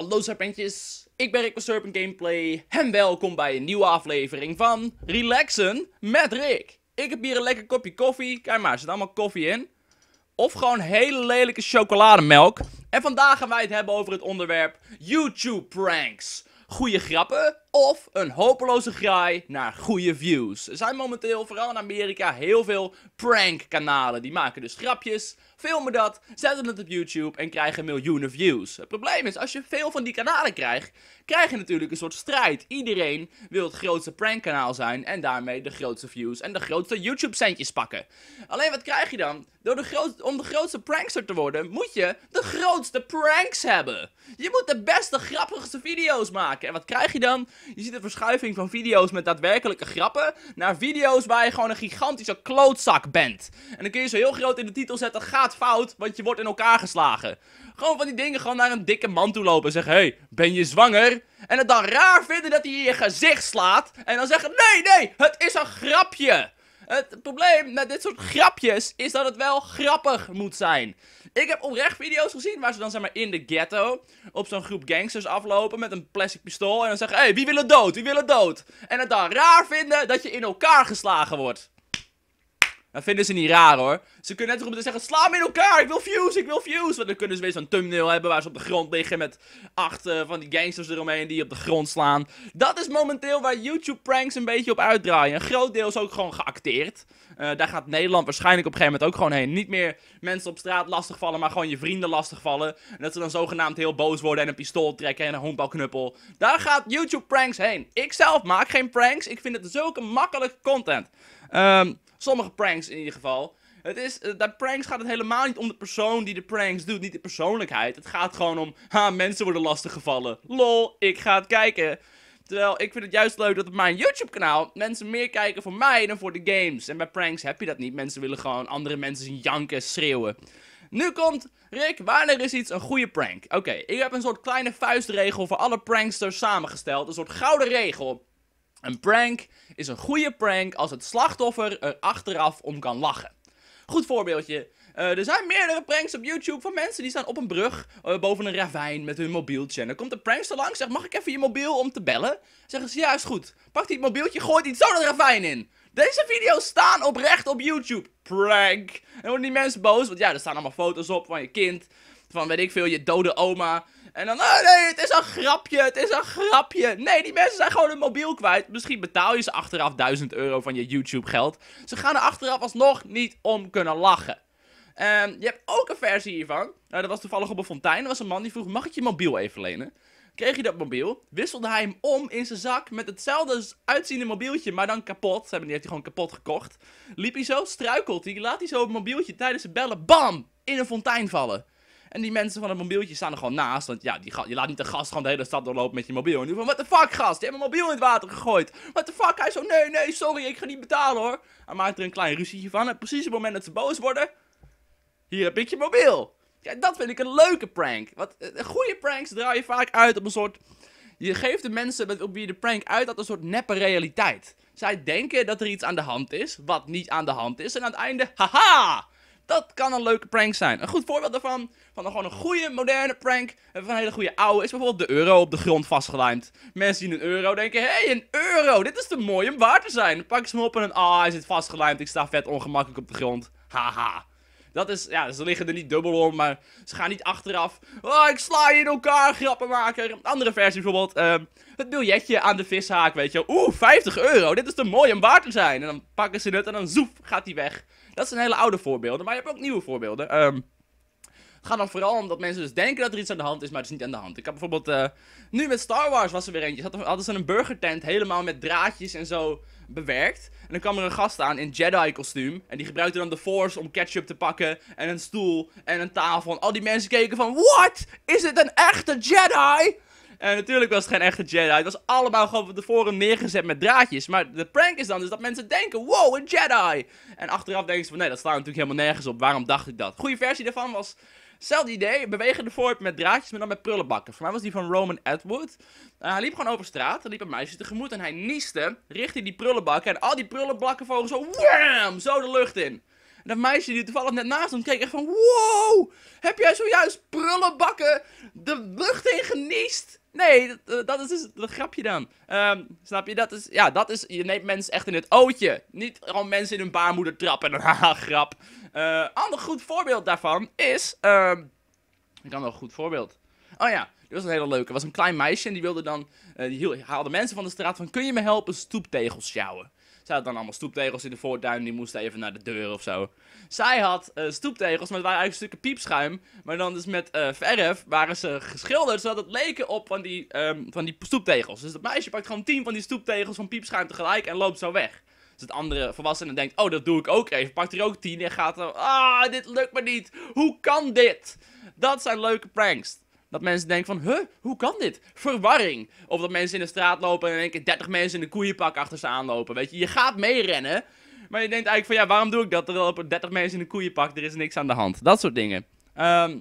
Hallo serpentjes, ik ben Rick van Serpent Gameplay en welkom bij een nieuwe aflevering van Relaxen met Rick. Ik heb hier een lekker kopje koffie, kijk maar, er zit allemaal koffie in. Of gewoon hele lelijke chocolademelk. En vandaag gaan wij het hebben over het onderwerp YouTube pranks. Goede grappen of een hopeloze graai naar goede views. Er zijn momenteel, vooral in Amerika, heel veel prank kanalen. Die maken dus grapjes filmen dat, zetten het op YouTube en krijgen miljoenen views. Het probleem is, als je veel van die kanalen krijgt, krijg je natuurlijk een soort strijd. Iedereen wil het grootste prankkanaal zijn en daarmee de grootste views en de grootste YouTube-centjes pakken. Alleen wat krijg je dan? Door de groot, om de grootste prankster te worden, moet je de grootste pranks hebben. Je moet de beste, grappigste video's maken. En wat krijg je dan? Je ziet een verschuiving van video's met daadwerkelijke grappen naar video's waar je gewoon een gigantische klootzak bent. En dan kun je zo heel groot in de titel zetten, gaat fout, want je wordt in elkaar geslagen. Gewoon van die dingen gewoon naar een dikke man toe lopen en zeggen, hey, ben je zwanger? En het dan raar vinden dat hij je gezicht slaat. En dan zeggen, nee, nee, het is een grapje. Het probleem met dit soort grapjes is dat het wel grappig moet zijn. Ik heb oprecht video's gezien waar ze dan zeg maar in de ghetto op zo'n groep gangsters aflopen met een plastic pistool. En dan zeggen, hé, hey, wie willen dood? Wie willen dood? En het dan raar vinden dat je in elkaar geslagen wordt. Dat vinden ze niet raar hoor. Ze kunnen net roepen te zeggen, sla me in elkaar, ik wil views, ik wil views. Want dan kunnen ze weer zo'n thumbnail hebben waar ze op de grond liggen met acht eh, van die gangsters eromheen die op de grond slaan. Dat is momenteel waar YouTube pranks een beetje op uitdraaien. Een groot deel is ook gewoon geacteerd. Eh, daar gaat Nederland waarschijnlijk op een gegeven moment ook gewoon heen. Niet meer mensen op straat lastigvallen, maar gewoon je vrienden lastigvallen. En dat ze dan zogenaamd heel boos worden en een pistool trekken en een hondbalknuppel. Daar gaat YouTube pranks heen. Ik zelf maak geen pranks, ik vind het zulke makkelijke content. Ehm... Sommige pranks in ieder geval. Het is, eh, dat pranks gaat het helemaal niet om de persoon die de pranks doet, niet de persoonlijkheid. Het gaat gewoon om, ha, mensen worden lastiggevallen. Lol, ik ga het kijken. Terwijl ik vind het juist leuk dat op mijn YouTube-kanaal mensen meer kijken voor mij dan voor de games. En bij pranks heb je dat niet. Mensen willen gewoon andere mensen zien janken, schreeuwen. Nu komt, Rick, wanneer is iets een goede prank? Oké, ik heb een soort kleine vuistregel voor alle pranksters samengesteld. Een soort gouden regel. Een prank is een goede prank als het slachtoffer er achteraf om kan lachen. Goed voorbeeldje. Eh, er zijn meerdere pranks op YouTube van mensen die staan op een brug eh, boven een ravijn met hun mobieltje. En dan komt de prankster langs, zegt: Mag ik even je mobiel om te bellen? Zeggen ze: Ja, is goed. Pakt hij het mobieltje, gooit hij het zo de ravijn in. Deze video's staan oprecht op YouTube. Prank. En worden die mensen boos, want ja, er staan allemaal foto's op van je kind. Van weet ik veel, je dode oma. En dan, oh nee, het is een grapje, het is een grapje. Nee, die mensen zijn gewoon hun mobiel kwijt. Misschien betaal je ze achteraf 1000 euro van je YouTube geld. Ze gaan er achteraf alsnog niet om kunnen lachen. Ehm, je hebt ook een versie hiervan. Nou, dat was toevallig op een fontein. Er was een man die vroeg, mag ik je mobiel even lenen? Kreeg hij dat mobiel, wisselde hij hem om in zijn zak met hetzelfde uitziende mobieltje, maar dan kapot. Ze hebben die heeft hij gewoon kapot gekocht. Liep hij zo, struikelt hij, laat hij zo het mobieltje tijdens het bellen, bam, in een fontein vallen. En die mensen van het mobieltje staan er gewoon naast. Want ja, die je laat niet de gast gewoon de hele stad doorlopen met je mobiel. En die van, what the fuck gast, je hebt mijn mobiel in het water gegooid. What the fuck? Hij zo, nee, nee, sorry, ik ga niet betalen hoor. Hij maakt er een klein ruzietje van. En precies op het moment dat ze boos worden, hier heb ik je mobiel. Ja, dat vind ik een leuke prank. Want eh, eh, goede pranks draai je vaak uit op een soort... Je geeft de mensen met, op wie je de prank uit dat een soort neppe realiteit. Zij denken dat er iets aan de hand is, wat niet aan de hand is. En aan het einde, haha, dat kan een leuke prank zijn. Een goed voorbeeld daarvan, van een, gewoon een goede, moderne prank, van een hele goede oude, is bijvoorbeeld de euro op de grond vastgelijmd. Mensen zien een euro, denken, hé, hey, een euro, dit is te mooi om waar te zijn. Dan pakken ze hem op en, ah, hij zit vastgelijmd, ik sta vet ongemakkelijk op de grond. Haha. Dat is, ja, ze liggen er niet dubbel om, maar ze gaan niet achteraf. Oh, ik sla je in elkaar, grappenmaker. Andere versie bijvoorbeeld, ehm, het biljetje aan de vishaak, weet je. Oeh, 50 euro, dit is te mooi om waar te zijn. En dan pakken ze het en dan zoef, gaat die weg. Dat zijn hele oude voorbeelden, maar je hebt ook nieuwe voorbeelden. Um, het gaat dan vooral omdat mensen dus denken dat er iets aan de hand is, maar het is niet aan de hand. Ik heb bijvoorbeeld, eh, nu met Star Wars was er weer eentje. Hadden ze een burgertent helemaal met draadjes en zo bewerkt. En dan kwam er een gast aan in Jedi-kostuum. En die gebruikte dan de Force om ketchup te pakken. En een stoel en een tafel. En al die mensen keken van, what? Is het een echte Jedi? En natuurlijk was het geen echte Jedi. Het was allemaal gewoon van tevoren neergezet met draadjes. Maar de prank is dan dus dat mensen denken, wow, een Jedi. En achteraf denken ze van, nee, dat staat natuurlijk helemaal nergens op. Waarom dacht ik dat? Goede versie daarvan was Hetzelfde idee, de voorwerp met draadjes, maar dan met prullenbakken. Voor mij was die van Roman Atwood. Eh, hij liep gewoon over straat, er liep een meisje tegemoet en hij nieste richting die prullenbakken. En al die prullenbakken vlogen zo, wham, zo de lucht in. En dat meisje die toevallig net naast stond keek echt van, wow, heb jij zojuist prullenbakken de lucht in geniest? Nee, dat, eh, dat is dus het grapje dan. Ehm, snap je? Dat is, ja, dat is, je neemt mensen echt in het ootje. Niet gewoon mensen in hun baarmoeder trappen en haha, grap. Uh, ander goed voorbeeld daarvan is, ehm, ik kan nog een goed voorbeeld. Oh ja, dit was een hele leuke. Er was een klein meisje en die wilde dan, eh, die haalde mensen van de straat van, kun je me helpen stoeptegels sjouwen? hadden dan allemaal stoeptegels in de voortuin. Die moesten even naar de deur of zo. Zij had eh, stoeptegels, maar het waren eigenlijk stukken piepschuim. Maar dan dus met eh, verf waren ze geschilderd, zodat het leken op van die, ehm, van die stoeptegels. Dus het meisje pakt gewoon tien van die stoeptegels van piepschuim tegelijk en loopt zo weg. Dus het andere volwassene denkt, oh, dat doe ik ook even. Pakt er ook tien en gaat dan, ah, dit lukt me niet. Hoe kan dit? Dat zijn leuke pranks. Dat mensen denken van, huh, hoe kan dit? Verwarring. Of dat mensen in de straat lopen en denken 30 mensen in een koeienpak achter ze aanlopen. Weet je, je gaat meerennen. Maar je denkt eigenlijk van, ja, waarom doe ik dat? Er lopen 30 mensen in een koeienpak, er is niks aan de hand. Dat soort dingen. Um, ehm,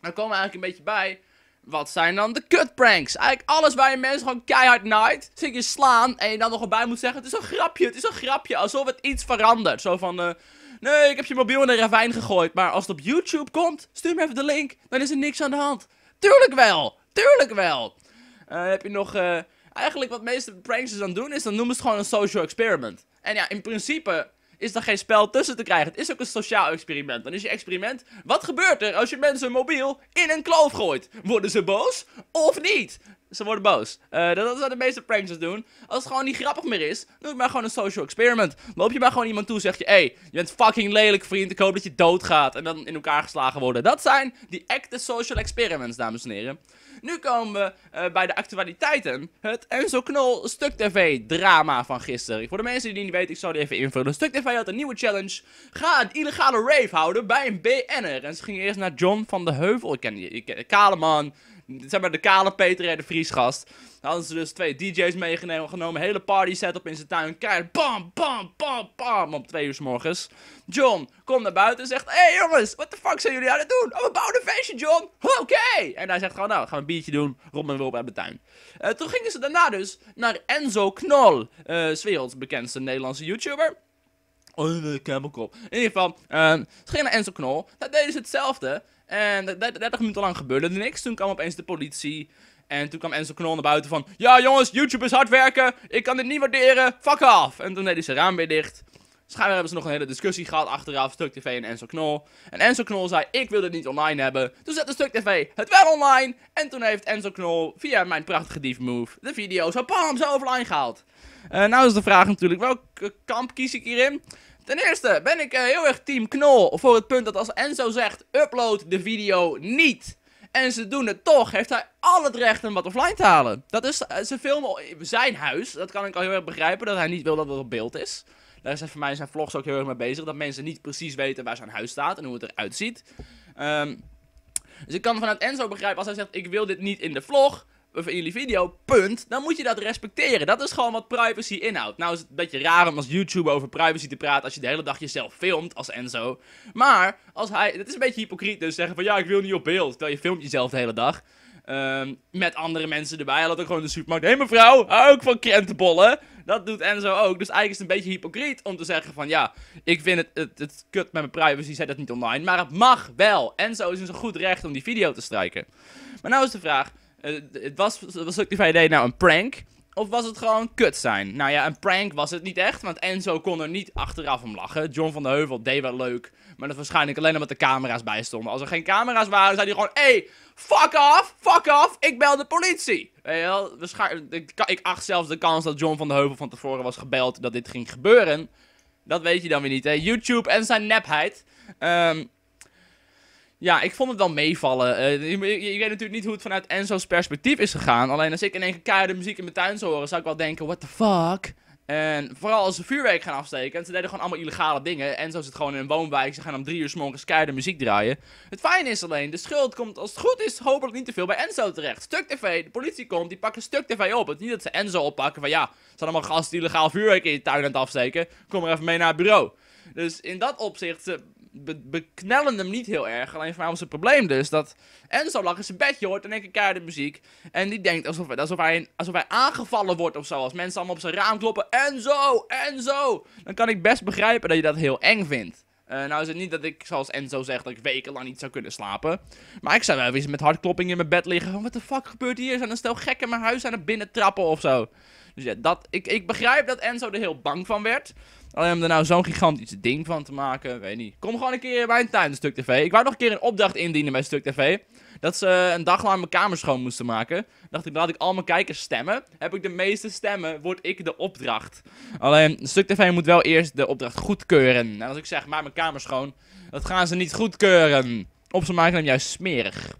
dan komen we eigenlijk een beetje bij. Wat zijn dan de kutpranks? Eigenlijk alles waar je mensen gewoon keihard naait, zit je slaan en je dan nog erbij moet zeggen, het is een grapje, het is een grapje. Alsof het iets verandert. Zo van, eh, nee, ik heb je mobiel in een ravijn gegooid, maar als het op YouTube komt, stuur me even de link, dan is er niks aan de hand. Tuurlijk wel! Tuurlijk wel! Eh, heb je nog... Eh, eigenlijk wat meeste pranksters dus dan doen is, dan noemen ze het gewoon een social experiment. En ja, in principe is daar geen spel tussen te krijgen. Het is ook een sociaal experiment. Dan is je experiment, wat gebeurt er als je mensen mobiel in een kloof gooit? Worden ze boos of niet? Ze worden boos. Eh, dat is wat de meeste pranksters dus doen. Als het gewoon niet grappig meer is, doe ik maar gewoon een social experiment. Loop je maar gewoon iemand toe, zeg je: Hé, hey, je bent fucking lelijk, vriend. Ik hoop dat je doodgaat. En dan in elkaar geslagen worden. Dat zijn die echte social experiments, dames en heren. Nu komen we eh, bij de actualiteiten. Het Enzo Knol Stuk TV drama van gisteren. Voor de mensen die niet weten, ik zal die even invullen. Stuk TV had een nieuwe challenge. Ga een illegale rave houden bij een BN'er. En ze gingen eerst naar John van de Heuvel. Ik ken die ik, kale man zeg maar de kale Peter en de Vriesgast. Dan hadden ze dus twee DJ's meegenomen, genomen, hele party setup in zijn tuin. Keihard, bam, bam, bam, bam, om twee uur s morgens. John komt naar buiten en zegt, hé hey jongens, what the fuck zijn jullie aan het doen? Oh, we bouwen een feestje, John. Oké. En hij zegt gewoon, nou, gaan we een biertje doen, rond en weer op de tuin. Eh, toen gingen ze daarna dus naar Enzo Knol, uh, werelds bekendste Nederlandse YouTuber. Oh, de kabelkop. In ieder geval, uh, ze gingen naar Enzo Knol. Daar deden ze hetzelfde. En 30 minuten lang gebeurde er niks. Toen kwam opeens de politie. En toen kwam Enzo Knol naar buiten van... Ja jongens, YouTube is hard werken. Ik kan dit niet waarderen. Fuck off. En toen deed hij zijn raam weer dicht. Schijnbaar dus hebben ze nog een hele discussie gehad achteraf. Stuk TV en Enzo Knol. En Enzo Knol zei, ik wil dit niet online hebben. Toen zette Stuk TV het wel online. En toen heeft Enzo Knol via mijn prachtige dief move... de video zo bam, zo offline gehaald. Eh, nou is de vraag natuurlijk, welk kamp kies ik hierin? Ten eerste ben ik eh, heel erg team knol voor het punt dat als Enzo zegt upload de video niet en ze doen het toch, heeft hij al het recht om wat offline te halen. Dat is, eh, ze filmen zijn huis, dat kan ik al heel erg begrijpen, dat hij niet wil dat het op beeld is. Daar zijn voor mij zijn vlogs ook heel erg mee bezig, dat mensen niet precies weten waar zijn huis staat en hoe het eruit ziet. Ehm, dus ik kan vanuit Enzo begrijpen als hij zegt, ik wil dit niet in de vlog, in jullie video, punt, dan moet je dat respecteren. Dat is gewoon wat privacy inhoudt. Nou is het een beetje raar om als YouTuber over privacy te praten als je de hele dag jezelf filmt als Enzo. Maar als hij, het is een beetje hypocriet dus zeggen van ja, ik wil niet op beeld, terwijl je filmt jezelf de hele dag. Ehm, met andere mensen erbij. Hij had ook gewoon de supermarkt. Hé mevrouw, hou ik van krentenbollen. Dat doet Enzo ook. Dus eigenlijk is het een beetje hypocriet om te zeggen van ja, ik vind het, het, het kut met mijn privacy, zet dat niet online. Maar het mag wel. Enzo is een dus een goed recht om die video te strijken. Maar nou is de vraag, eh, het was, was ook die idee, nou een prank. Of was het gewoon kut zijn? Nou ja, een prank was het niet echt, want Enzo kon er niet achteraf om lachen. John van de Heuvel deed wel leuk, maar dat waarschijnlijk alleen omdat de camera's bij stonden. Als er geen camera's waren, zei hij gewoon, hey, fuck off, fuck off, ik bel de politie. Weet wel, ik, ik acht zelfs de kans dat John van de Heuvel van tevoren was gebeld dat dit ging gebeuren. Dat weet je dan weer niet, hè. YouTube en zijn nepheid. Um, ja, ik vond het wel meevallen. Eh, je, weet natuurlijk niet hoe het vanuit Enzo's perspectief is gegaan. Alleen als ik in één keer muziek in mijn tuin zou horen, zou ik wel denken, what the fuck? En vooral als ze vuurwerk gaan afsteken. En ze deden gewoon allemaal illegale dingen. Enzo zit gewoon in een woonwijk. Ze gaan om drie uur s morgens keiharde muziek draaien. Het fijne is alleen, de schuld komt als het goed is hopelijk niet te veel bij Enzo terecht. Stuk TV, de politie komt, die pakken Stuk TV op. Het is niet dat ze Enzo oppakken van ja, ze zijn allemaal gasten die illegaal vuurwerk in je tuin gaan afsteken. Kom maar even mee naar het bureau. Dus in dat opzicht, eh, beknellen hem niet heel erg. Alleen voor mij was het probleem dus dat Enzo lag in zijn bedje, hoort en één keer de muziek. En die denkt alsof, alsof, hij, alsof hij aangevallen wordt of zo. Als mensen allemaal op zijn raam kloppen, Enzo, Enzo. Dan kan ik best begrijpen dat je dat heel eng vindt. Uh, nou is het niet dat ik, zoals Enzo zegt, dat ik wekenlang niet zou kunnen slapen. Maar ik zou wel eens met hartklopping in mijn bed liggen. Van, wat de fuck gebeurt hier? Zijn er stel gekken in mijn huis aan het binnen trappen of zo? Dus ja, dat, ik, ik begrijp dat Enzo er heel bang van werd. Alleen om er nou zo'n gigantisch ding van te maken, weet niet. Kom gewoon een keer bij een tuin, Stuk TV. Ik wou nog een keer een opdracht indienen bij Stuk TV. Dat ze een dag lang mijn kamer schoon moesten maken. Dacht ik, laat ik al mijn kijkers stemmen. Heb ik de meeste stemmen, word ik de opdracht. Alleen, Stuk TV moet wel eerst de opdracht goedkeuren. En nou, als ik zeg, maak mijn kamer schoon, dat gaan ze niet goedkeuren. Op ze maken hem juist smerig.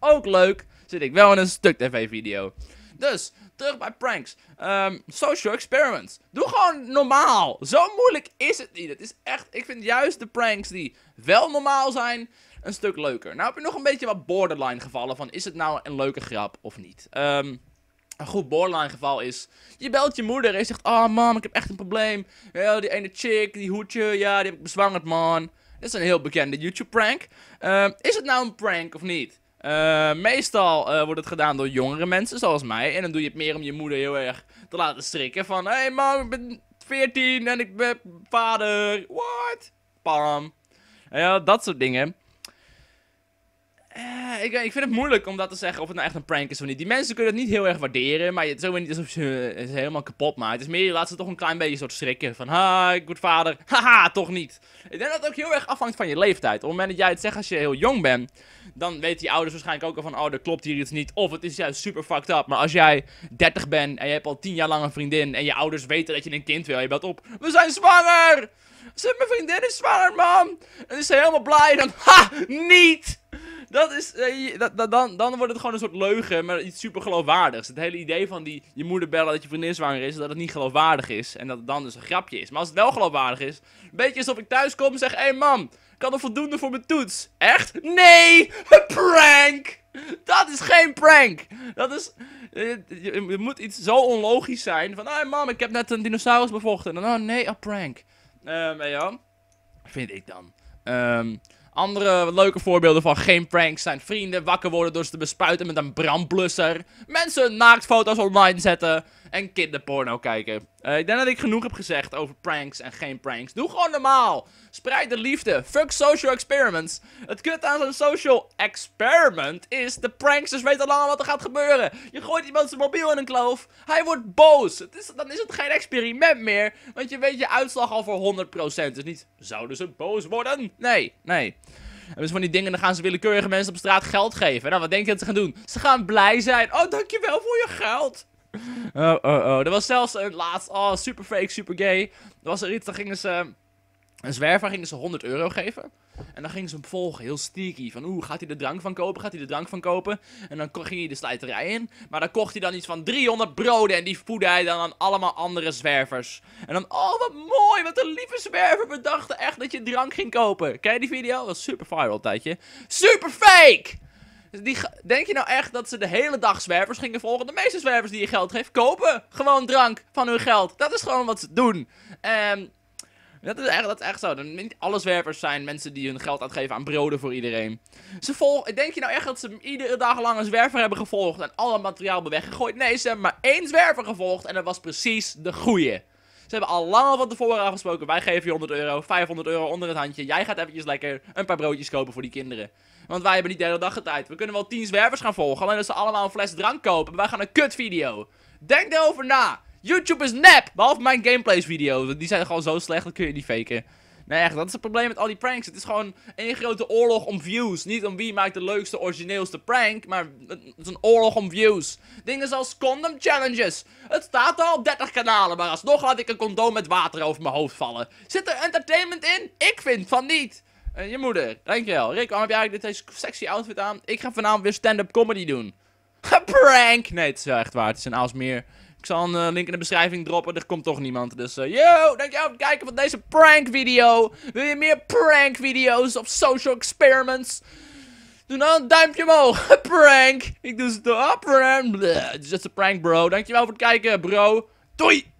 Ook leuk, zit ik wel in een Stuk TV video. Dus, terug bij pranks. Ehm, social experiments. Doe gewoon normaal. Zo moeilijk is het niet. Het is echt, ik vind juist de pranks die wel normaal zijn, een stuk leuker. Nou heb je nog een beetje wat borderline gevallen van, is het nou een leuke grap of niet? Ehm, een goed borderline geval is, je belt je moeder en je zegt, oh mam, ik heb echt een probleem. die ene chick, die hoedje, ja, die heb ik bezwangerd man. Dit is een heel bekende YouTube prank. Ehm, is het nou een prank of niet? Eh, meestal eh, wordt het gedaan door jongere mensen, zoals mij. En dan doe je het meer om je moeder heel erg te laten strikken. Van, hé hey mam, ik ben 14 en ik ben vader. What? Pam. Ja, dat soort dingen. Eh, ik, ik, vind het moeilijk om dat te zeggen of het nou echt een prank is of niet. Die mensen kunnen het niet heel erg waarderen, maar het is ook niet alsof ze eh, helemaal kapot maakt. Het is meer, je laat ze toch een klein beetje soort schrikken. Van, ha, ik word vader. Haha, toch niet. Ik denk dat het ook heel erg afhangt van je leeftijd. Op het moment dat jij het zegt als je heel jong bent, dan weten die ouders waarschijnlijk ook al van, oh, er klopt hier iets niet. Of het is juist super fucked up. Maar als jij 30 bent en je hebt al 10 jaar lang een vriendin en je ouders weten dat je een kind wil, je belt op, we zijn zwanger! zijn mijn vriendin is zwanger, mam! En is ze helemaal blij dan, ha, niet! dat is, eh, dat, dan, dan wordt het gewoon een soort leugen, maar iets super geloofwaardigs. Het hele idee van die, je moeder bellen dat je vriendin zwanger is, dat het niet geloofwaardig is. En dat het dan dus een grapje is. Maar als het wel geloofwaardig is, beetje alsof ik thuis kom en zeg, hé hey, mam, kan er voldoende voor mijn toets? Echt? Nee! Een prank! Dat is geen prank! Dat is, eh, je- het moet iets zo onlogisch zijn, van, hey, mam, ik heb net een dinosaurus bevochten. En dan, oh nee, een prank. Ehm, weet ja? Vind ik dan. Ehm, andere leuke voorbeelden van geen pranks zijn vrienden wakker worden door ze te bespuiten met een brandblusser. Mensen naaktfoto's online zetten en kinderporno kijken. Eh, ik denk dat ik genoeg heb gezegd over pranks en geen pranks. Doe gewoon normaal. Spreid de liefde. Fuck social experiments. Het kut aan zo'n social experiment is... de pranks. Ze weten al wat er gaat gebeuren. Je gooit iemand zijn mobiel in een kloof. Hij wordt boos. dan is het geen experiment meer. Want je weet je uitslag al voor 100%. Dus niet, zouden ze boos worden? Nee, nee. En dus van die dingen, dan gaan ze willekeurige mensen op straat geld geven. Nou, wat denk je dat ze gaan doen? Ze gaan blij zijn. Oh, dankjewel voor je geld. Oh, oh, oh. Er was zelfs een laatst, oh, super fake, super gay. Er was er iets, dan gingen ze, een zwerver gingen ze 100 euro geven. En dan gingen ze hem volgen, heel sneaky. Van oeh, gaat hij de drank van kopen? Gaat hij de drank van kopen? En dan ging hij de slijterij in. Maar dan kocht hij dan iets van 300 broden. En die voedde hij dan aan allemaal andere zwervers. En dan, oh wat mooi, wat een lieve zwerver. We dachten echt dat je drank ging kopen. Ken je die video? Dat was super viral tijdje. Super fake! Dus die, denk je nou echt dat ze de hele dag zwervers gingen volgen? De meeste zwervers die je geld geeft, kopen gewoon drank van hun geld. Dat is gewoon wat ze doen. Um, dat is, echt, dat is echt zo. Niet alle zwervers zijn mensen die hun geld uitgeven aan broden voor iedereen. Ze volgen, denk je nou echt dat ze iedere dag lang een zwerver hebben gevolgd en al het materiaal hebben weggegooid? Nee, ze hebben maar één zwerver gevolgd en dat was precies de goeie. Ze hebben al lang al van tevoren afgesproken. Wij geven je 100 euro, 500 euro onder het handje. Jij gaat eventjes lekker een paar broodjes kopen voor die kinderen. Want wij hebben niet de hele dag de tijd. We kunnen wel 10 zwervers gaan volgen. Alleen als ze allemaal een fles drank kopen. Maar wij gaan een kut video. Denk daarover na. YouTube is nep. Behalve mijn gameplays video's. Die zijn gewoon zo slecht, dat kun je niet faken. Nee, echt, dat is het probleem met al die pranks. Het is gewoon één grote oorlog om views. Niet om wie maakt de leukste, origineelste prank, maar het is een oorlog om views. Dingen zoals condom challenges. Het staat al op 30 kanalen, maar alsnog laat ik een condoom met water over mijn hoofd vallen. Zit er entertainment in? Ik vind van niet. En eh, je moeder, dankjewel. Rick, waarom heb jij eigenlijk dit deze sexy outfit aan? Ik ga vanavond weer stand-up comedy doen. Prank! Nee, het is wel echt waar. Het is een meer. Ik zal een eh, link in de beschrijving droppen. Er komt toch niemand. Dus eh, yo, dankjewel voor het kijken van deze prank video. Wil je meer prank video's of social experiments? Doe dan een duimpje omhoog. prank. Ik doe ze toch. Ah, prank. Het is just a prank, bro. Dankjewel voor het kijken, bro. Doei.